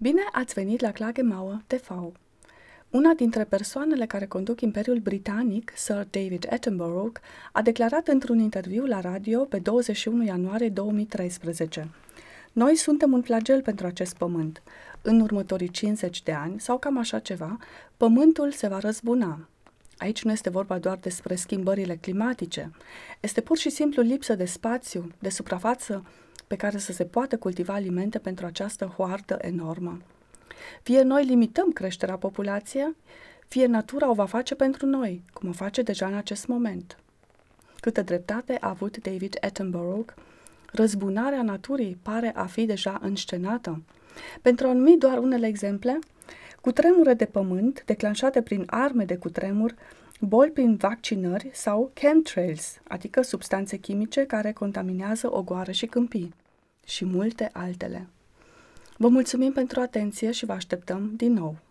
Bine ați venit la Clagemauer TV! Una dintre persoanele care conduc Imperiul Britanic, Sir David Attenborough, a declarat într-un interviu la radio pe 21 ianuarie 2013 Noi suntem un flagel pentru acest pământ. În următorii 50 de ani, sau cam așa ceva, pământul se va răzbuna. Aici nu este vorba doar despre schimbările climatice. Este pur și simplu lipsă de spațiu, de suprafață, pe care să se poată cultiva alimente pentru această hoardă enormă. Fie noi limităm creșterea populației, fie natura o va face pentru noi, cum o face deja în acest moment. Câtă dreptate a avut David Attenborough, răzbunarea naturii pare a fi deja înscenată. Pentru a numi doar unele exemple, cutremure de pământ declanșate prin arme de cutremur, boli prin vaccinări sau chemtrails, adică substanțe chimice care contaminează ogoare și câmpii, și multe altele. Vă mulțumim pentru atenție și vă așteptăm din nou!